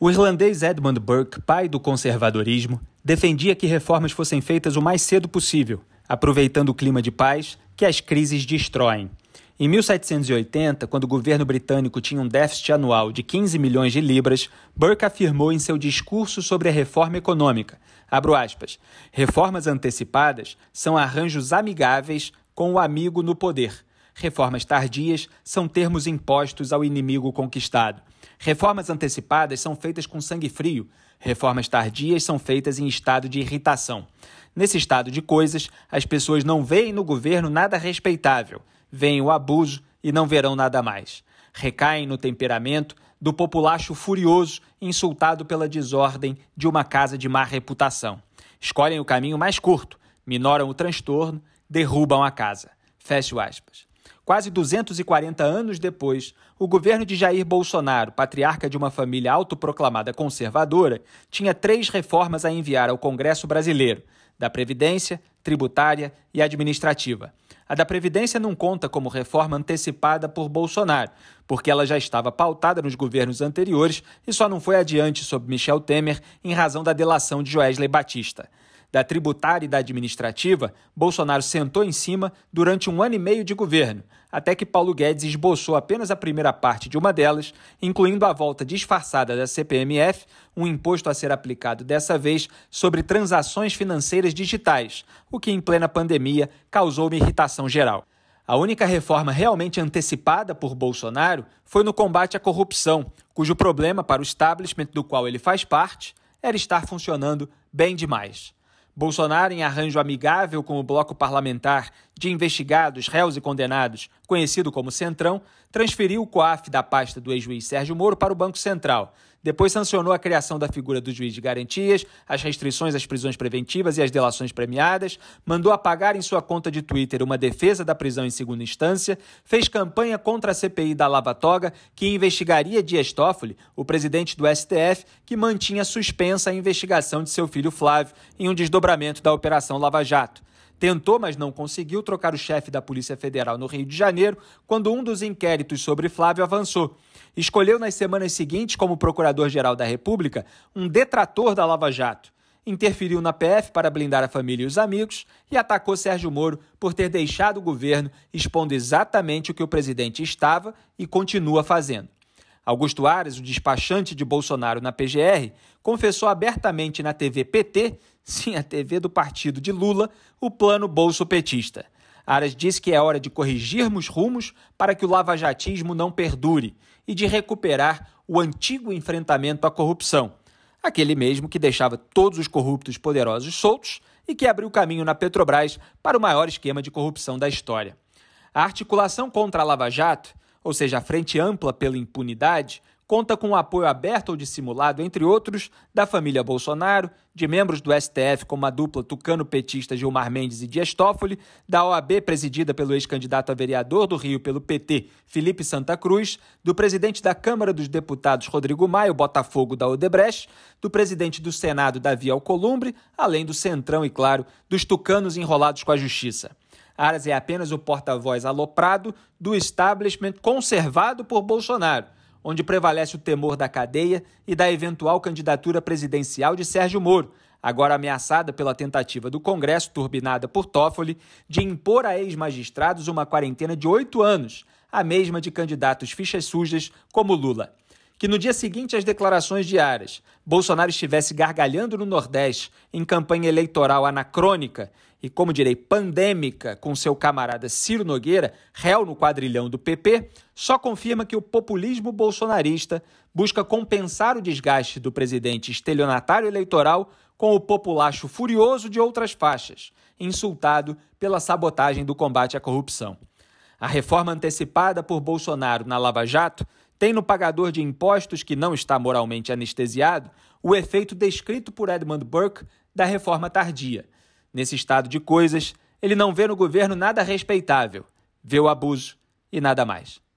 O irlandês Edmund Burke, pai do conservadorismo, defendia que reformas fossem feitas o mais cedo possível, aproveitando o clima de paz que as crises destroem. Em 1780, quando o governo britânico tinha um déficit anual de 15 milhões de libras, Burke afirmou em seu discurso sobre a reforma econômica, aspas, reformas antecipadas são arranjos amigáveis com o amigo no poder, Reformas tardias são termos impostos ao inimigo conquistado. Reformas antecipadas são feitas com sangue frio. Reformas tardias são feitas em estado de irritação. Nesse estado de coisas, as pessoas não veem no governo nada respeitável, veem o abuso e não verão nada mais. Recaem no temperamento do populacho furioso insultado pela desordem de uma casa de má reputação. Escolhem o caminho mais curto, minoram o transtorno, derrubam a casa. o aspas. Quase 240 anos depois, o governo de Jair Bolsonaro, patriarca de uma família autoproclamada conservadora, tinha três reformas a enviar ao Congresso brasileiro: da Previdência, Tributária e Administrativa. A da Previdência não conta como reforma antecipada por Bolsonaro, porque ela já estava pautada nos governos anteriores e só não foi adiante sob Michel Temer em razão da delação de Joesley Batista da tributária e da administrativa, Bolsonaro sentou em cima durante um ano e meio de governo, até que Paulo Guedes esboçou apenas a primeira parte de uma delas, incluindo a volta disfarçada da CPMF, um imposto a ser aplicado dessa vez sobre transações financeiras digitais, o que em plena pandemia causou uma irritação geral. A única reforma realmente antecipada por Bolsonaro foi no combate à corrupção, cujo problema para o establishment do qual ele faz parte era estar funcionando bem demais. Bolsonaro, em arranjo amigável com o bloco parlamentar de investigados, réus e condenados, conhecido como Centrão, transferiu o COAF da pasta do ex-juiz Sérgio Moro para o Banco Central. Depois sancionou a criação da figura do juiz de garantias, as restrições às prisões preventivas e às delações premiadas, mandou apagar em sua conta de Twitter uma defesa da prisão em segunda instância, fez campanha contra a CPI da Lava Toga, que investigaria Dias Toffoli, o presidente do STF, que mantinha suspensa a investigação de seu filho Flávio em um desdobramento da Operação Lava Jato Tentou, mas não conseguiu, trocar o chefe da Polícia Federal no Rio de Janeiro quando um dos inquéritos sobre Flávio avançou. Escolheu nas semanas seguintes, como Procurador-Geral da República, um detrator da Lava Jato interferiu na PF para blindar a família e os amigos e atacou Sérgio Moro por ter deixado o governo, expondo exatamente o que o presidente estava e continua fazendo. Augusto Aras, o despachante de Bolsonaro na PGR, confessou abertamente na TV PT, sim, a TV do partido de Lula, o plano petista. Aras disse que é hora de corrigirmos rumos para que o lavajatismo não perdure e de recuperar o antigo enfrentamento à corrupção, aquele mesmo que deixava todos os corruptos poderosos soltos e que abriu caminho na Petrobras para o maior esquema de corrupção da história. A articulação contra a Lava Jato ou seja, a Frente Ampla pela Impunidade, conta com o um apoio aberto ou dissimulado, entre outros, da família Bolsonaro, de membros do STF como a dupla tucano-petista Gilmar Mendes e Dias Toffoli, da OAB presidida pelo ex-candidato a vereador do Rio pelo PT, Felipe Santa Cruz, do presidente da Câmara dos Deputados, Rodrigo Maio, Botafogo da Odebrecht, do presidente do Senado, Davi Alcolumbre, além do Centrão e, claro, dos tucanos enrolados com a Justiça. Aras é apenas o porta-voz aloprado do establishment conservado por Bolsonaro, onde prevalece o temor da cadeia e da eventual candidatura presidencial de Sérgio Moro, agora ameaçada pela tentativa do Congresso, turbinada por Toffoli, de impor a ex-magistrados uma quarentena de oito anos, a mesma de candidatos fichas sujas como Lula que no dia seguinte às declarações diárias, Bolsonaro estivesse gargalhando no Nordeste em campanha eleitoral anacrônica e, como direi, pandêmica com seu camarada Ciro Nogueira, réu no quadrilhão do PP, só confirma que o populismo bolsonarista busca compensar o desgaste do presidente estelionatário eleitoral com o populacho furioso de outras faixas, insultado pela sabotagem do combate à corrupção. A reforma antecipada por Bolsonaro na Lava Jato tem no pagador de impostos que não está moralmente anestesiado o efeito descrito por Edmund Burke da reforma tardia. Nesse estado de coisas, ele não vê no governo nada respeitável, vê o abuso e nada mais.